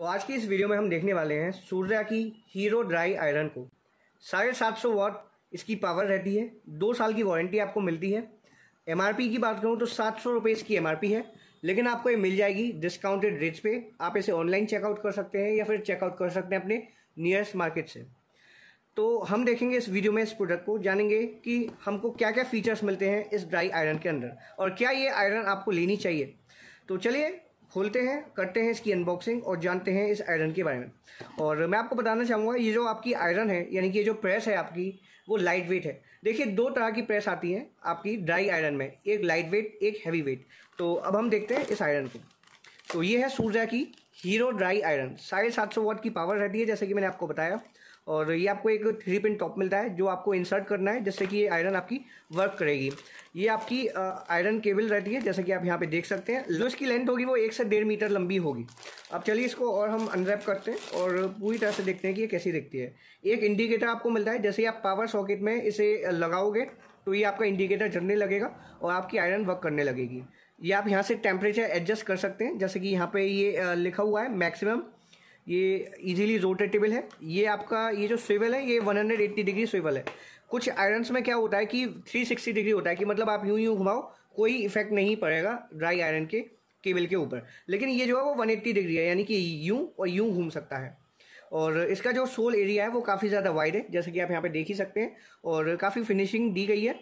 तो आज की इस वीडियो में हम देखने वाले हैं सूर्या की हीरो ड्राई आयरन को साढ़े सात सौ वाट इसकी पावर रहती है दो साल की वारंटी आपको मिलती है एम की बात करूँ तो सात सौ रुपये इसकी एम है लेकिन आपको ये मिल जाएगी डिस्काउंटेड रेट्स पे आप इसे ऑनलाइन चेकआउट कर सकते हैं या फिर चेकआउट कर सकते हैं अपने नियरेस्ट मार्केट से तो हम देखेंगे इस वीडियो में इस प्रोडक्ट को जानेंगे कि हमको क्या क्या फीचर्स मिलते हैं इस ड्राई आयरन के अंदर और क्या ये आयरन आपको लेनी चाहिए तो चलिए खोलते हैं करते हैं इसकी अनबॉक्सिंग और जानते हैं इस आयरन के बारे में और मैं आपको बताना चाहूँगा ये जो आपकी आयरन है यानी कि ये जो प्रेस है आपकी वो लाइट वेट है देखिए दो तरह की प्रेस आती है आपकी ड्राई आयरन में एक लाइट वेट एक हैवी वेट तो अब हम देखते हैं इस आयरन को तो ये है सूर्या की हीरो ड्राई आयरन साढ़े सात सौ वाट की पावर रहती है जैसे कि मैंने आपको बताया और ये आपको एक थ्री पिन टॉप मिलता है जो आपको इंसर्ट करना है जिससे कि ये आयरन आपकी वर्क करेगी ये आपकी आयरन केबल रहती है जैसे कि आप यहाँ पे देख सकते हैं जो इसकी लेंथ होगी वो एक से डेढ़ मीटर लंबी होगी अब चलिए इसको और हम अनरैप करते हैं और पूरी तरह से देखते हैं कि ये कैसी दिखती है एक इंडिकेटर आपको मिलता है जैसे ही आप पावर सॉकेट में इसे लगाओगे तो ये आपका इंडिकेटर जलने लगेगा और आपकी आयरन वर्क करने लगेगी ये आप यहाँ से टेम्परेचर एडजस्ट कर सकते हैं जैसे कि यहाँ पर ये लिखा हुआ है मैक्सिमम ये इजीली रोटेटेबल है ये आपका ये जो स्विवल है ये 180 डिग्री स्विवल है कुछ आयरन्स में क्या होता है कि 360 डिग्री होता है कि मतलब आप यूं यूं घुमाओ कोई इफेक्ट नहीं पड़ेगा ड्राई आयरन के केबल के ऊपर लेकिन ये जो है वो 180 डिग्री है यानी कि यूं और यूं घूम सकता है और इसका जो सोल एरिया है वो काफ़ी ज़्यादा वाइड है जैसे कि आप यहाँ पर देख ही सकते हैं और काफ़ी फिनिशिंग दी गई है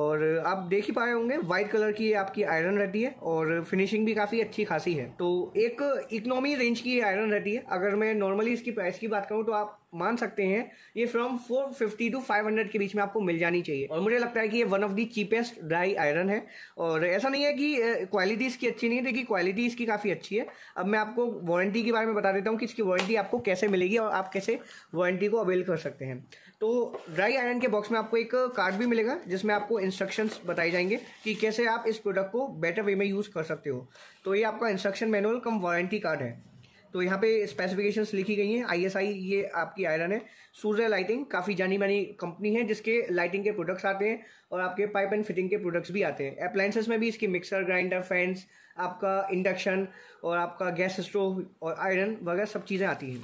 और आप देख ही पाए होंगे व्हाइट कलर की आपकी आयरन रहती है और फिनिशिंग भी काफ़ी अच्छी खासी है तो एक इकोनॉमी रेंज की आयरन रहती है अगर मैं नॉर्मली इसकी प्राइस की बात करूँ तो आप मान सकते हैं ये फ्रॉम 450 टू 500 के बीच में आपको मिल जानी चाहिए और मुझे लगता है कि ये one of the cheapest dry iron है और ऐसा नहीं है कि क्वालिटी इसकी अच्छी नहीं है देखिए क्वालिटी इसकी काफ़ी अच्छी है अब मैं आपको वारंटी के बारे में बता देता हूँ कि इसकी वारंटी आपको कैसे मिलेगी और आप कैसे वारंटी को अवेल कर सकते हैं तो ड्राई आयरन के बॉक्स में आपको एक कार्ड भी मिलेगा जिसमें आपको इंस्ट्रक्शन बताए जाएंगे कि कैसे आप इस प्रोडक्ट को बेटर वे में यूज़ कर सकते हो तो ये आपका instruction manual cum warranty card है तो यहाँ पे स्पेसिफिकेशंस लिखी गई हैं आईएसआई ये आपकी आयरन है सूर्य लाइटिंग काफ़ी जानी मानी कंपनी है जिसके लाइटिंग के प्रोडक्ट्स आते हैं और आपके पाइप एंड फिटिंग के प्रोडक्ट्स भी आते हैं अप्लाइंसेस में भी इसकी मिक्सर ग्राइंडर फैंस आपका इंडक्शन और आपका गैस स्टोव और आयरन वगैरह सब चीज़ें आती हैं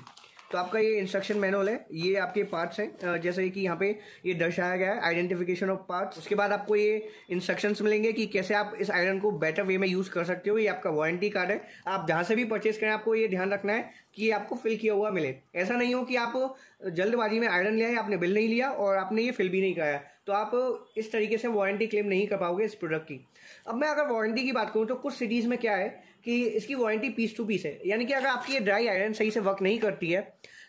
तो आपका ये इंस्ट्रक्शन मैनुअल है ये आपके पार्ट्स हैं जैसे कि यहाँ पे ये दर्शाया गया है आइडेंटिफिकेशन ऑफ पार्ट्स उसके बाद आपको ये इंस्ट्रक्शंस मिलेंगे कि कैसे आप इस आयरन को बेटर वे में यूज़ कर सकते हो ये आपका वारंटी कार्ड है आप जहाँ से भी परचेज करें आपको ये ध्यान रखना है कि ये आपको फिल किया हुआ मिले ऐसा नहीं हो कि आप जल्दबाजी में आयरन लिया है आपने बिल नहीं लिया और आपने ये फिल भी नहीं कराया तो आप इस तरीके से वारंटी क्लेम नहीं कर पाओगे इस प्रोडक्ट की अब मैं अगर वारंटी की बात करूँ तो कुछ सिटीज़ में क्या है कि इसकी वारंटी पीस टू पीस है यानी कि अगर आपकी ये ड्राई आयरन सही से वर्क नहीं करती है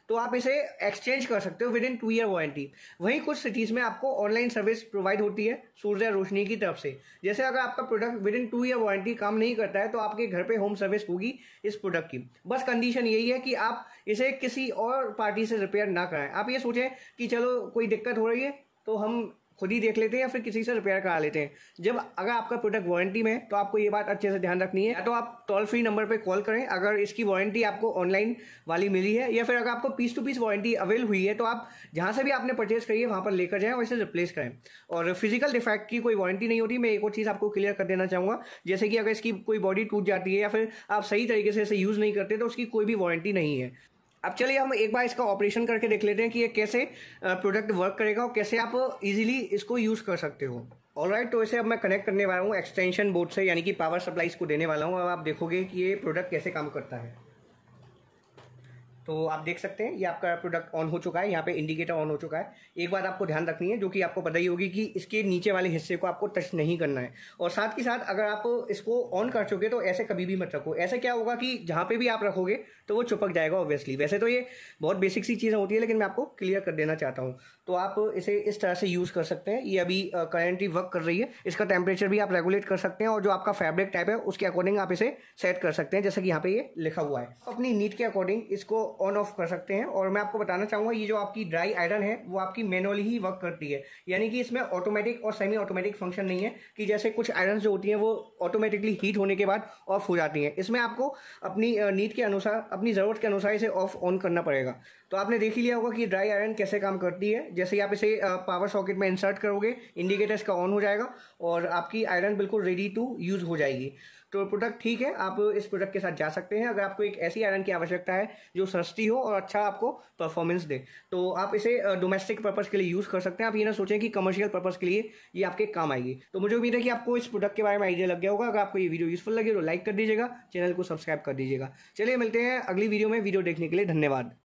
तो आप इसे एक्सचेंज कर सकते हो within two year warranty वहीं कुछ सिटीज़ में आपको ऑनलाइन सर्विस प्रोवाइड होती है सूर्य रोशनी की तरफ से जैसे अगर आपका product within two year warranty काम नहीं करता है तो आपके घर पे होम सर्विस होगी इस प्रोडक्ट की बस कंडीशन यही है कि आप इसे किसी और पार्टी से रिपेयर ना कराएं आप ये सोचें कि चलो कोई दिक्कत हो रही है तो हम खुद ही देख लेते हैं या फिर किसी से रिपेयर करा लेते हैं जब अगर आपका प्रोडक्ट वारंटी में है तो आपको ये बात अच्छे से ध्यान रखनी है या तो आप टोल फ्री नंबर पर कॉल करें अगर इसकी वारंटी आपको ऑनलाइन वाली मिली है या फिर अगर आपको piece to piece warranty avail हुई है तो आप जहाँ से भी आपने परचेज करी है वहाँ पर लेकर जाएँ और इसे रिप्लेस करें और फिजिकल डिफेक्ट की कोई वारंटी नहीं होती मैं एक और चीज़ आपको क्लियर कर देना चाहूँगा जैसे कि अगर इसकी कोई बॉडी टूट जाती है या फिर आप सही तरीके से इसे यूज़ नहीं करते तो उसकी कोई भी वारंटी नहीं है अब चलिए हम एक बार इसका ऑपरेशन करके देख लेते हैं कि ये कैसे प्रोडक्ट वर्क करेगा और कैसे आप इजीली इसको यूज़ कर सकते हो ऑल राइट तो इसे अब मैं कनेक्ट करने वाला हूँ एक्सटेंशन बोर्ड से यानी कि पावर सप्लाई इसको देने वाला हूँ अब आप देखोगे कि ये प्रोडक्ट कैसे काम करता है तो आप देख सकते हैं ये आपका प्रोडक्ट ऑन हो चुका है यहाँ पे इंडिकेटर ऑन हो चुका है एक बात आपको ध्यान रखनी है जो कि आपको पता ही होगी कि इसके नीचे वाले हिस्से को आपको टच नहीं करना है और साथ ही साथ अगर आप इसको ऑन कर चुके तो ऐसे कभी भी मत रखो ऐसा क्या होगा कि जहाँ पर भी आप रखोगे तो वो चुपक जाएगा ऑब्वियसली वैसे तो ये बहुत बेसिक सी चीज़ें होती है लेकिन मैं आपको क्लियर कर देना चाहता हूँ तो आप इसे इस तरह से यूज़ कर सकते हैं ये अभी करेंटली वर्क कर रही है इसका टेम्परेचर भी आप रेगुलेट कर सकते हैं और जो आपका फैब्रिक टाइप है उसके अकॉर्डिंग आप इसे सेट कर सकते हैं जैसे कि यहाँ पर ये लिखा हुआ है अपनी नीड के अकॉर्डिंग इसको ऑन ऑफ कर सकते हैं और मैं आपको बताना चाहूँगा ये जो आपकी ड्राई आयरन है वो आपकी मैनुअली ही वर्क करती है यानी कि इसमें ऑटोमेटिक और सेमी ऑटोमेटिक फंक्शन नहीं है कि जैसे कुछ आयरन जो होती हैं वो ऑटोमेटिकली हीट होने के बाद ऑफ हो जाती हैं इसमें आपको अपनी नीड के अनुसार अपनी ज़रूरत के अनुसार इसे ऑफ ऑन करना पड़ेगा तो आपने देख ही लिया होगा कि ड्राई आयरन कैसे काम करती है जैसे ही आप इसे पावर सॉकेट में इंसर्ट करोगे इंडिकेटर्स का ऑन हो जाएगा और आपकी आयरन बिल्कुल रेडी टू यूज़ हो जाएगी तो प्रोडक्ट ठीक है आप इस प्रोडक्ट के साथ जा सकते हैं अगर आपको एक ऐसी आयरन की आवश्यकता है जो सस्ती हो और अच्छा आपको परफॉर्मेंस दे तो आप इसे डोमेस्टिक पर्पज़ के लिए यूज़ कर सकते हैं आप ये ना सोचें कि कमर्शियल पर्पज़ के लिए ये आपके काम आएगी तो मुझे उम्मीद है कि आपको इस प्रोडक्ट के बारे में आइडिया लग गया होगा अगर आपको ये वीडियो यूज़फुल लगे तो लाइक कर दीजिएगा चैनल को सब्सक्राइब कर दीजिएगा चलिए मिलते हैं अगली वीडियो में वीडियो देखने के लिए धन्यवाद